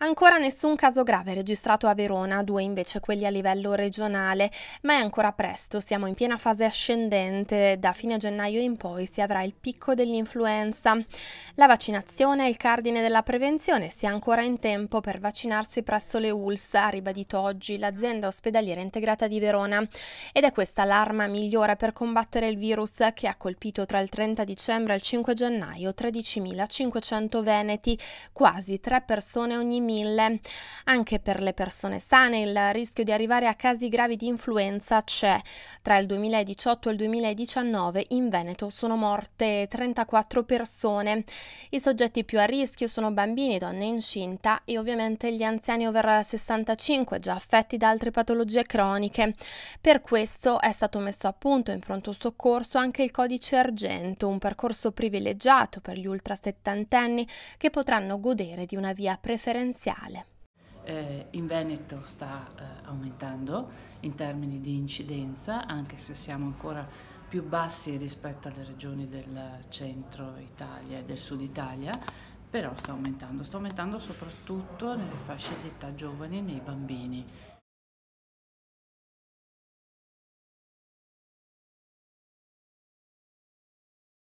Ancora nessun caso grave registrato a Verona, due invece quelli a livello regionale, ma è ancora presto, siamo in piena fase ascendente, da fine gennaio in poi si avrà il picco dell'influenza. La vaccinazione è il cardine della prevenzione, si è ancora in tempo per vaccinarsi presso le ULS, ha ribadito oggi l'azienda ospedaliera integrata di Verona. Ed è questa l'arma migliore per combattere il virus che ha colpito tra il 30 dicembre e il 5 gennaio 13.500 veneti, quasi tre persone ogni mese mille. Anche per le persone sane il rischio di arrivare a casi gravi di influenza c'è. Tra il 2018 e il 2019 in Veneto sono morte 34 persone. I soggetti più a rischio sono bambini, donne incinta e ovviamente gli anziani over 65 già affetti da altre patologie croniche. Per questo è stato messo a punto in pronto soccorso anche il codice argento, un percorso privilegiato per gli ultra settantenni che potranno godere di una via preferenziale essenziale. Eh, in Veneto sta eh, aumentando in termini di incidenza, anche se siamo ancora più bassi rispetto alle regioni del centro Italia e del sud Italia, però sta aumentando, sta aumentando soprattutto nelle fasce di età giovani e nei bambini.